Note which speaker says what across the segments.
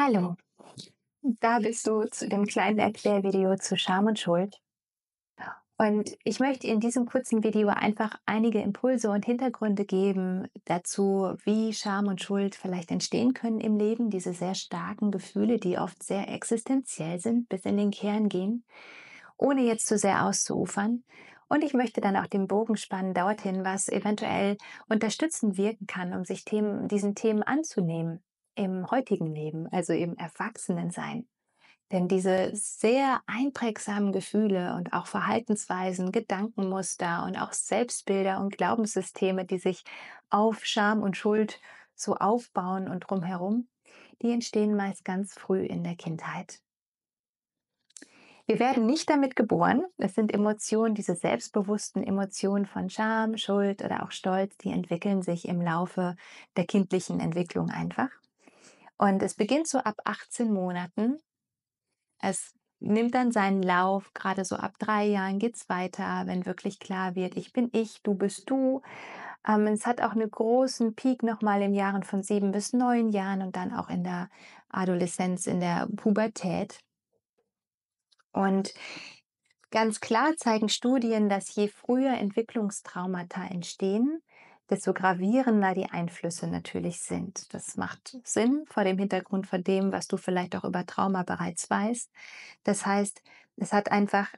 Speaker 1: Hallo. Genau. Da bist du zu dem kleinen Erklärvideo zu Scham und Schuld. Und ich möchte in diesem kurzen Video einfach einige Impulse und Hintergründe geben dazu, wie Scham und Schuld vielleicht entstehen können im Leben, diese sehr starken Gefühle, die oft sehr existenziell sind, bis in den Kern gehen, ohne jetzt zu sehr auszuufern. Und ich möchte dann auch den Bogen spannen dorthin, was eventuell unterstützend wirken kann, um sich Themen, diesen Themen anzunehmen im heutigen Leben, also im Erwachsenensein. Denn diese sehr einprägsamen Gefühle und auch Verhaltensweisen, Gedankenmuster und auch Selbstbilder und Glaubenssysteme, die sich auf Scham und Schuld so aufbauen und drumherum, die entstehen meist ganz früh in der Kindheit. Wir werden nicht damit geboren. Es sind Emotionen, diese selbstbewussten Emotionen von Scham, Schuld oder auch Stolz, die entwickeln sich im Laufe der kindlichen Entwicklung einfach. Und es beginnt so ab 18 Monaten. Es nimmt dann seinen Lauf, gerade so ab drei Jahren geht es weiter, wenn wirklich klar wird, ich bin ich, du bist du. Ähm, es hat auch einen großen Peak nochmal im Jahren von sieben bis neun Jahren und dann auch in der Adoleszenz, in der Pubertät. Und ganz klar zeigen Studien, dass je früher Entwicklungstraumata entstehen, desto gravierender die Einflüsse natürlich sind. Das macht Sinn vor dem Hintergrund von dem, was du vielleicht auch über Trauma bereits weißt. Das heißt, es hat einfach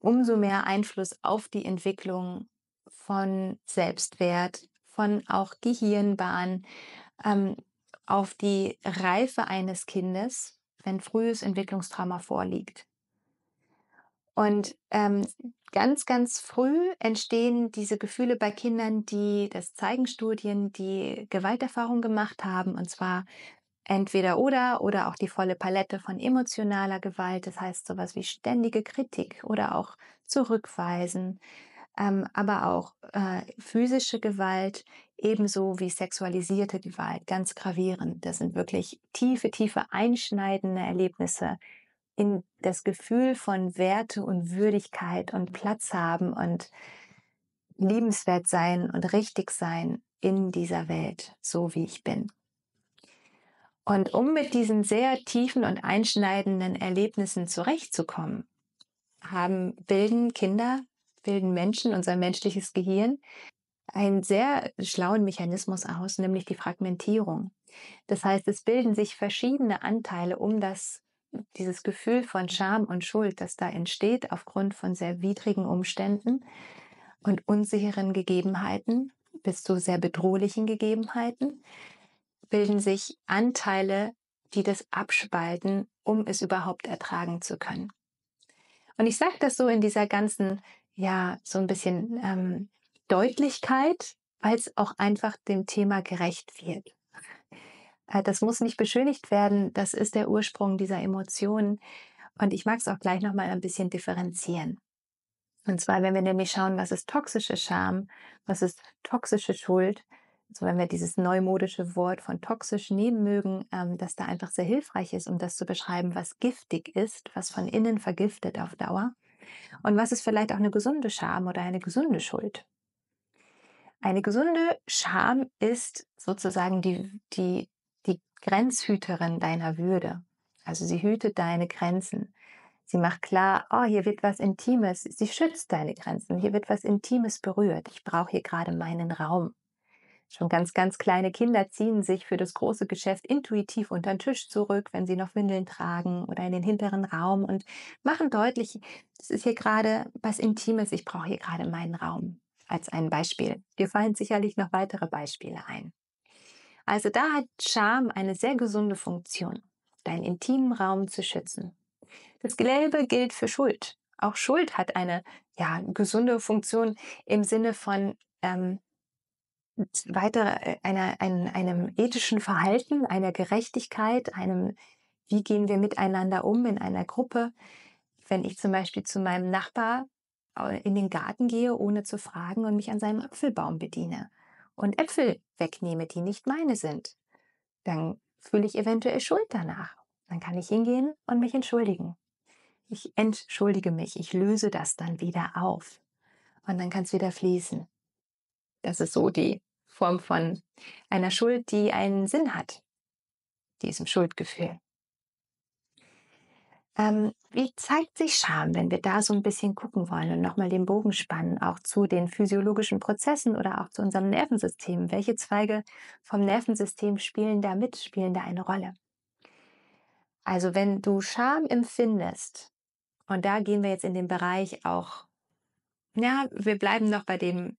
Speaker 1: umso mehr Einfluss auf die Entwicklung von Selbstwert, von auch Gehirnbahn, ähm, auf die Reife eines Kindes, wenn frühes Entwicklungstrauma vorliegt. Und ähm, ganz, ganz früh entstehen diese Gefühle bei Kindern, die, das zeigen Studien, die Gewalterfahrung gemacht haben, und zwar entweder oder oder auch die volle Palette von emotionaler Gewalt, das heißt sowas wie ständige Kritik oder auch Zurückweisen, ähm, aber auch äh, physische Gewalt, ebenso wie sexualisierte Gewalt, ganz gravierend. Das sind wirklich tiefe, tiefe einschneidende Erlebnisse, in das Gefühl von Werte und Würdigkeit und Platz haben und liebenswert sein und richtig sein in dieser Welt, so wie ich bin. Und um mit diesen sehr tiefen und einschneidenden Erlebnissen zurechtzukommen, haben bilden Kinder, bilden Menschen, unser menschliches Gehirn, einen sehr schlauen Mechanismus aus, nämlich die Fragmentierung. Das heißt, es bilden sich verschiedene Anteile um das dieses Gefühl von Scham und Schuld, das da entsteht aufgrund von sehr widrigen Umständen und unsicheren Gegebenheiten bis zu sehr bedrohlichen Gegebenheiten, bilden sich Anteile, die das abspalten, um es überhaupt ertragen zu können. Und ich sage das so in dieser ganzen, ja, so ein bisschen ähm, Deutlichkeit, weil es auch einfach dem Thema gerecht wird. Äh, das muss nicht beschönigt werden. Das ist der Ursprung dieser Emotionen. Und ich mag es auch gleich nochmal ein bisschen differenzieren. Und zwar, wenn wir nämlich schauen, was ist toxische Scham, was ist toxische Schuld, so also wenn wir dieses neumodische Wort von toxisch nehmen mögen, ähm, dass da einfach sehr hilfreich ist, um das zu beschreiben, was giftig ist, was von innen vergiftet auf Dauer. Und was ist vielleicht auch eine gesunde Scham oder eine gesunde Schuld? Eine gesunde Scham ist sozusagen die, die Grenzhüterin deiner Würde. Also sie hütet deine Grenzen. Sie macht klar, oh, hier wird was Intimes. Sie schützt deine Grenzen. Hier wird was Intimes berührt. Ich brauche hier gerade meinen Raum. Schon ganz, ganz kleine Kinder ziehen sich für das große Geschäft intuitiv unter den Tisch zurück, wenn sie noch Windeln tragen oder in den hinteren Raum und machen deutlich, das ist hier gerade was Intimes, ich brauche hier gerade meinen Raum. Als ein Beispiel. Dir fallen sicherlich noch weitere Beispiele ein. Also da hat Scham eine sehr gesunde Funktion, deinen intimen Raum zu schützen. Das Gelbe gilt für Schuld. Auch Schuld hat eine ja, gesunde Funktion im Sinne von ähm, weiter äh, einer, einem, einem ethischen Verhalten, einer Gerechtigkeit, einem, wie gehen wir miteinander um in einer Gruppe. Wenn ich zum Beispiel zu meinem Nachbar äh, in den Garten gehe, ohne zu fragen und mich an seinem Apfelbaum bediene und Äpfel wegnehme, die nicht meine sind, dann fühle ich eventuell Schuld danach. Dann kann ich hingehen und mich entschuldigen. Ich entschuldige mich, ich löse das dann wieder auf. Und dann kann es wieder fließen. Das ist so die Form von einer Schuld, die einen Sinn hat, diesem Schuldgefühl. Ähm, wie zeigt sich Scham, wenn wir da so ein bisschen gucken wollen und nochmal den Bogen spannen, auch zu den physiologischen Prozessen oder auch zu unserem Nervensystem? Welche Zweige vom Nervensystem spielen da mit, spielen da eine Rolle? Also wenn du Scham empfindest, und da gehen wir jetzt in den Bereich auch, ja, wir bleiben noch bei dem,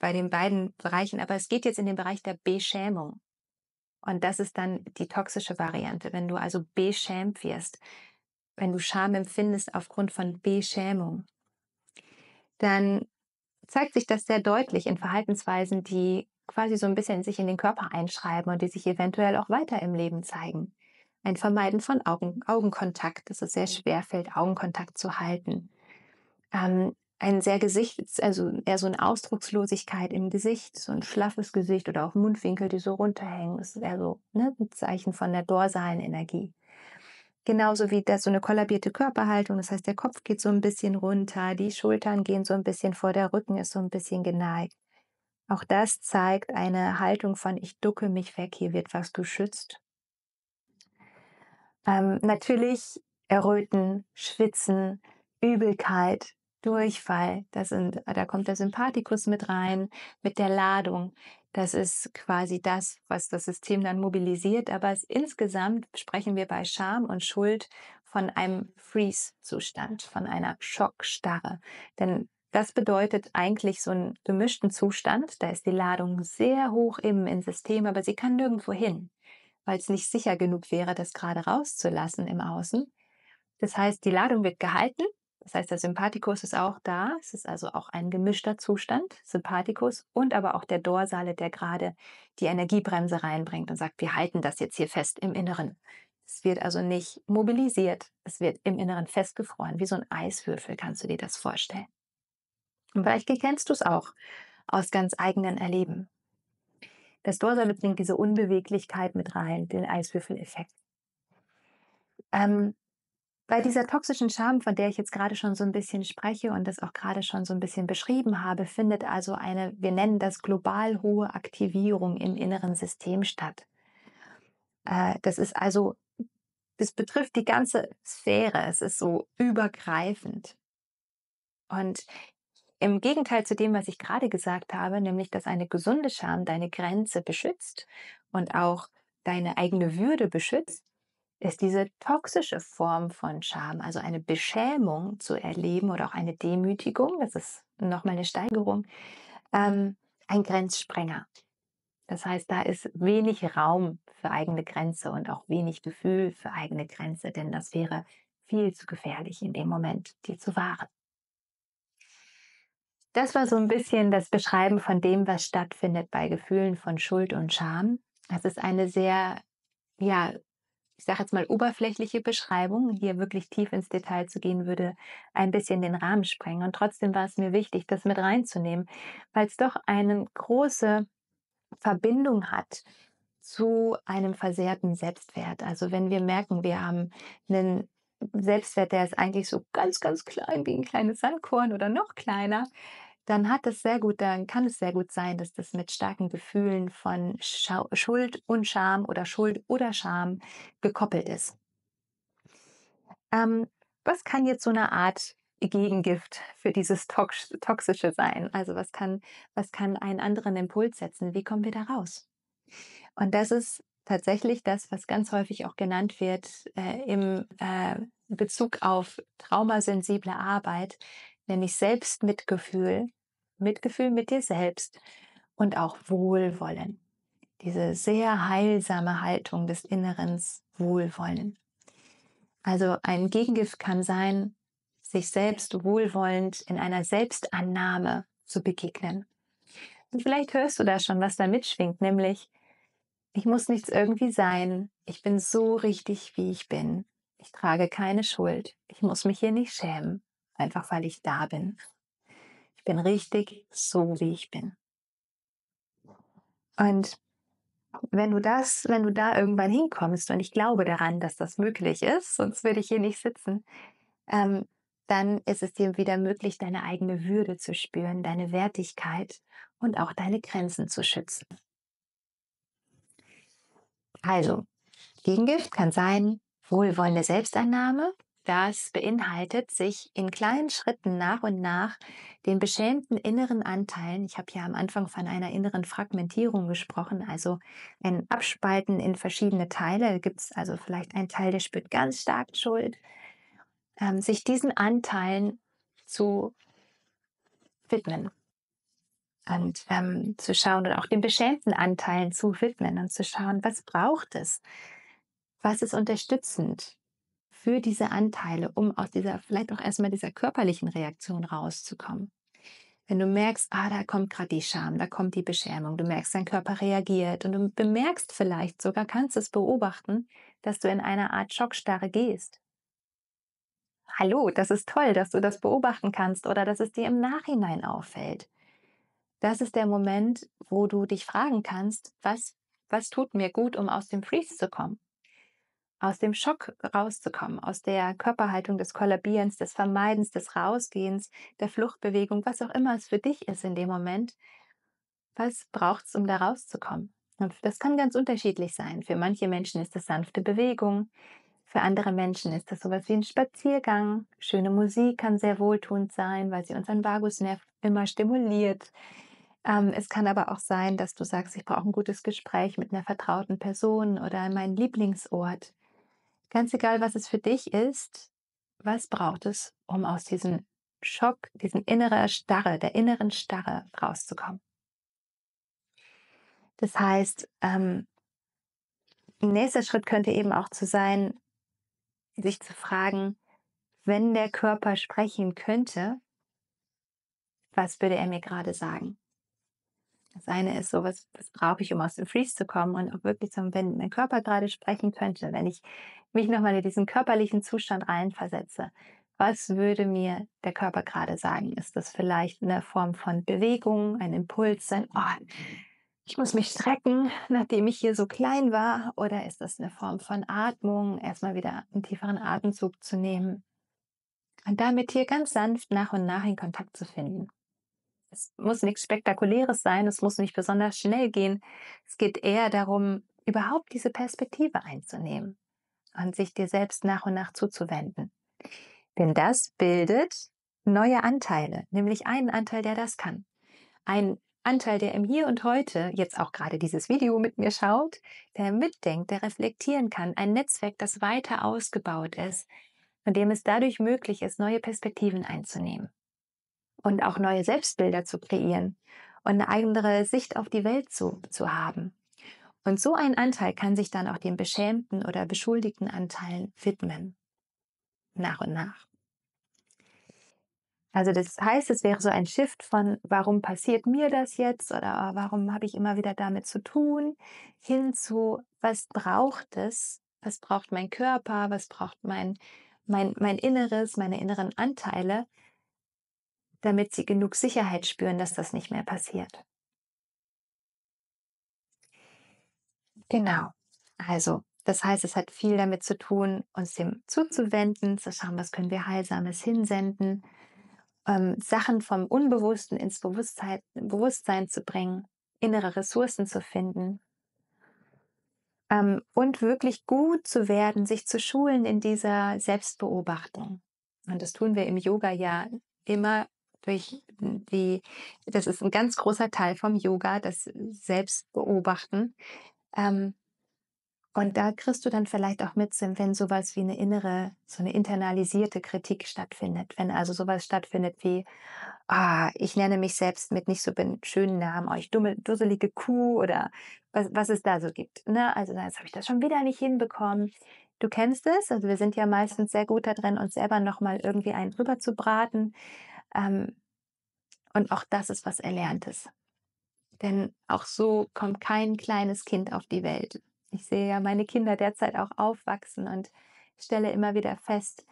Speaker 1: bei den beiden Bereichen, aber es geht jetzt in den Bereich der Beschämung. Und das ist dann die toxische Variante. Wenn du also beschämt wirst, wenn du Scham empfindest aufgrund von Beschämung, dann zeigt sich das sehr deutlich in Verhaltensweisen, die quasi so ein bisschen sich in den Körper einschreiben und die sich eventuell auch weiter im Leben zeigen. Ein Vermeiden von Augen, Augenkontakt, dass es sehr schwer fällt, Augenkontakt zu halten. Ähm, ein sehr Gesicht, also eher so eine Ausdruckslosigkeit im Gesicht, so ein schlaffes Gesicht oder auch Mundwinkel, die so runterhängen. Das ist eher so ne, ein Zeichen von der dorsalen Energie. Genauso wie das so eine kollabierte Körperhaltung, das heißt, der Kopf geht so ein bisschen runter, die Schultern gehen so ein bisschen vor, der Rücken ist so ein bisschen geneigt. Auch das zeigt eine Haltung von ich ducke mich weg, hier wird was geschützt. Ähm, natürlich Erröten, Schwitzen, Übelkeit, Durchfall, das sind, da kommt der Sympathikus mit rein, mit der Ladung. Das ist quasi das, was das System dann mobilisiert. Aber es, insgesamt sprechen wir bei Scham und Schuld von einem Freeze-Zustand, von einer Schockstarre. Denn das bedeutet eigentlich so einen gemischten Zustand. Da ist die Ladung sehr hoch im System, aber sie kann nirgendwo hin, weil es nicht sicher genug wäre, das gerade rauszulassen im Außen. Das heißt, die Ladung wird gehalten das heißt, der Sympathikus ist auch da. Es ist also auch ein gemischter Zustand, Sympathikus und aber auch der Dorsale, der gerade die Energiebremse reinbringt und sagt, wir halten das jetzt hier fest im Inneren. Es wird also nicht mobilisiert, es wird im Inneren festgefroren, wie so ein Eiswürfel, kannst du dir das vorstellen. Und vielleicht kennst du es auch aus ganz eigenen Erleben. Das Dorsale bringt diese Unbeweglichkeit mit rein, den Eiswürfeleffekt. Ähm, bei dieser toxischen Scham, von der ich jetzt gerade schon so ein bisschen spreche und das auch gerade schon so ein bisschen beschrieben habe, findet also eine, wir nennen das global hohe Aktivierung im inneren System statt. Äh, das ist also, das betrifft die ganze Sphäre. Es ist so übergreifend. Und im Gegenteil zu dem, was ich gerade gesagt habe, nämlich, dass eine gesunde Scham deine Grenze beschützt und auch deine eigene Würde beschützt, ist diese toxische Form von Scham, also eine Beschämung zu erleben oder auch eine Demütigung, das ist nochmal eine Steigerung, ähm, ein Grenzsprenger. Das heißt, da ist wenig Raum für eigene Grenze und auch wenig Gefühl für eigene Grenze, denn das wäre viel zu gefährlich in dem Moment, die zu wahren. Das war so ein bisschen das Beschreiben von dem, was stattfindet bei Gefühlen von Schuld und Scham. Das ist eine sehr ja, ich sage jetzt mal oberflächliche Beschreibung, hier wirklich tief ins Detail zu gehen, würde ein bisschen den Rahmen sprengen. Und trotzdem war es mir wichtig, das mit reinzunehmen, weil es doch eine große Verbindung hat zu einem versehrten Selbstwert. Also wenn wir merken, wir haben einen Selbstwert, der ist eigentlich so ganz, ganz klein wie ein kleines Sandkorn oder noch kleiner, dann hat es sehr gut, dann kann es sehr gut sein, dass das mit starken Gefühlen von Schuld und Scham oder Schuld oder Scham gekoppelt ist. Ähm, was kann jetzt so eine Art Gegengift für dieses Tox Toxische sein? Also was kann, was kann einen anderen Impuls setzen? Wie kommen wir da raus? Und das ist tatsächlich das, was ganz häufig auch genannt wird äh, im äh, Bezug auf traumasensible Arbeit, nämlich Selbstmitgefühl Mitgefühl mit dir selbst und auch Wohlwollen. Diese sehr heilsame Haltung des inneren Wohlwollen. Also ein Gegengift kann sein, sich selbst wohlwollend in einer Selbstannahme zu begegnen. Und vielleicht hörst du da schon, was da mitschwingt, nämlich, ich muss nichts irgendwie sein, ich bin so richtig, wie ich bin, ich trage keine Schuld, ich muss mich hier nicht schämen, einfach weil ich da bin. Ich bin richtig so, wie ich bin. Und wenn du das, wenn du da irgendwann hinkommst, und ich glaube daran, dass das möglich ist, sonst würde ich hier nicht sitzen, ähm, dann ist es dir wieder möglich, deine eigene Würde zu spüren, deine Wertigkeit und auch deine Grenzen zu schützen. Also, Gegengift kann sein wohlwollende Selbstannahme, das beinhaltet, sich in kleinen Schritten nach und nach den beschämten inneren Anteilen, ich habe ja am Anfang von einer inneren Fragmentierung gesprochen, also ein Abspalten in verschiedene Teile, gibt es also vielleicht einen Teil, der spürt ganz stark Schuld, ähm, sich diesen Anteilen zu widmen und ähm, zu schauen und auch den beschämten Anteilen zu widmen und zu schauen, was braucht es? Was ist unterstützend? für diese Anteile, um aus dieser, vielleicht auch erstmal dieser körperlichen Reaktion rauszukommen. Wenn du merkst, ah, da kommt gerade die Scham, da kommt die Beschämung, du merkst, dein Körper reagiert und du bemerkst vielleicht sogar, kannst es beobachten, dass du in einer Art Schockstarre gehst. Hallo, das ist toll, dass du das beobachten kannst oder dass es dir im Nachhinein auffällt. Das ist der Moment, wo du dich fragen kannst, was, was tut mir gut, um aus dem Freeze zu kommen? aus dem Schock rauszukommen, aus der Körperhaltung des Kollabierens, des Vermeidens, des Rausgehens, der Fluchtbewegung, was auch immer es für dich ist in dem Moment. Was braucht es, um da rauszukommen? Und das kann ganz unterschiedlich sein. Für manche Menschen ist das sanfte Bewegung, für andere Menschen ist das sowas wie ein Spaziergang. Schöne Musik kann sehr wohltuend sein, weil sie unseren Vagusnerv immer stimuliert. Ähm, es kann aber auch sein, dass du sagst, ich brauche ein gutes Gespräch mit einer vertrauten Person oder meinen Lieblingsort. Ganz egal, was es für dich ist, was braucht es, um aus diesem Schock, diesen inneren Starre, der inneren Starre rauszukommen? Das heißt, ähm, nächster Schritt könnte eben auch zu sein, sich zu fragen, wenn der Körper sprechen könnte, was würde er mir gerade sagen? Das eine ist so, was, was brauche ich, um aus dem Freeze zu kommen und auch wirklich so, wenn mein Körper gerade sprechen könnte, wenn ich mich nochmal in diesen körperlichen Zustand reinversetze, was würde mir der Körper gerade sagen? Ist das vielleicht eine Form von Bewegung, ein Impuls, ein, oh, ich muss mich strecken, nachdem ich hier so klein war? Oder ist das eine Form von Atmung, erstmal wieder einen tieferen Atemzug zu nehmen? Und damit hier ganz sanft nach und nach in Kontakt zu finden. Es muss nichts Spektakuläres sein, es muss nicht besonders schnell gehen. Es geht eher darum, überhaupt diese Perspektive einzunehmen und sich dir selbst nach und nach zuzuwenden. Denn das bildet neue Anteile, nämlich einen Anteil, der das kann. Ein Anteil, der im Hier und Heute jetzt auch gerade dieses Video mit mir schaut, der mitdenkt, der reflektieren kann, ein Netzwerk, das weiter ausgebaut ist, von dem es dadurch möglich ist, neue Perspektiven einzunehmen und auch neue Selbstbilder zu kreieren und eine eigene Sicht auf die Welt zu, zu haben. Und so ein Anteil kann sich dann auch den beschämten oder beschuldigten Anteilen widmen. Nach und nach. Also das heißt, es wäre so ein Shift von, warum passiert mir das jetzt oder warum habe ich immer wieder damit zu tun, hin zu, was braucht es, was braucht mein Körper, was braucht mein, mein, mein Inneres, meine inneren Anteile, damit sie genug Sicherheit spüren, dass das nicht mehr passiert. Genau. Also, das heißt, es hat viel damit zu tun, uns dem zuzuwenden, zu schauen, was können wir Heilsames hinsenden, ähm, Sachen vom Unbewussten ins Bewusstsein, Bewusstsein zu bringen, innere Ressourcen zu finden ähm, und wirklich gut zu werden, sich zu schulen in dieser Selbstbeobachtung. Und das tun wir im Yoga ja immer durch die, das ist ein ganz großer Teil vom Yoga, das äh, Selbstbeobachten. Ähm, und da kriegst du dann vielleicht auch mit, wenn sowas wie eine innere, so eine internalisierte Kritik stattfindet. Wenn also sowas stattfindet wie, ah, ich nenne mich selbst mit nicht so schönen Namen, euch oh, dumme, dusselige Kuh oder was, was es da so gibt. Ne? Also jetzt habe ich das schon wieder nicht hinbekommen. Du kennst es, also wir sind ja meistens sehr gut da drin, uns selber nochmal irgendwie einen rüber zu braten. Ähm, und auch das ist was Erlerntes. Denn auch so kommt kein kleines Kind auf die Welt. Ich sehe ja meine Kinder derzeit auch aufwachsen und stelle immer wieder fest,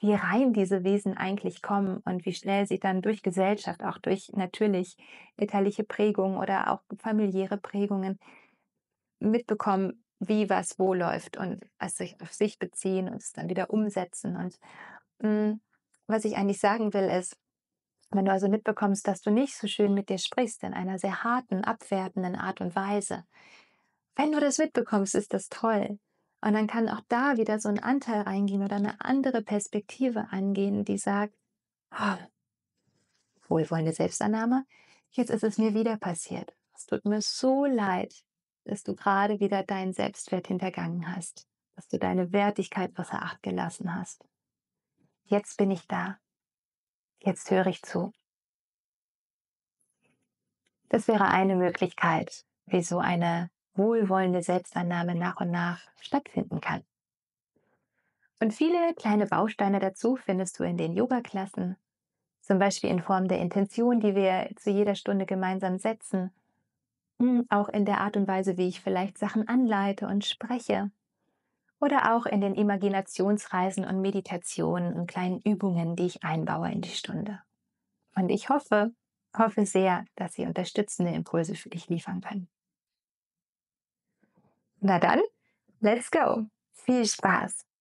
Speaker 1: wie rein diese Wesen eigentlich kommen und wie schnell sie dann durch Gesellschaft, auch durch natürlich elterliche Prägungen oder auch familiäre Prägungen mitbekommen, wie was wo läuft und es sich auf sich beziehen und es dann wieder umsetzen. Und mh, mm, was ich eigentlich sagen will, ist, wenn du also mitbekommst, dass du nicht so schön mit dir sprichst, in einer sehr harten, abwertenden Art und Weise, wenn du das mitbekommst, ist das toll. Und dann kann auch da wieder so ein Anteil reingehen oder eine andere Perspektive angehen, die sagt, oh, wohlwollende Selbstannahme, jetzt ist es mir wieder passiert. Es tut mir so leid, dass du gerade wieder deinen Selbstwert hintergangen hast, dass du deine Wertigkeit außer Acht gelassen hast. Jetzt bin ich da. Jetzt höre ich zu. Das wäre eine Möglichkeit, wie so eine wohlwollende Selbstannahme nach und nach stattfinden kann. Und viele kleine Bausteine dazu findest du in den Yoga-Klassen, zum Beispiel in Form der Intention, die wir zu jeder Stunde gemeinsam setzen, hm, auch in der Art und Weise, wie ich vielleicht Sachen anleite und spreche, oder auch in den Imaginationsreisen und Meditationen und kleinen Übungen, die ich einbaue in die Stunde. Und ich hoffe, hoffe sehr, dass sie unterstützende Impulse für dich liefern können. Na dann, let's go! Viel Spaß!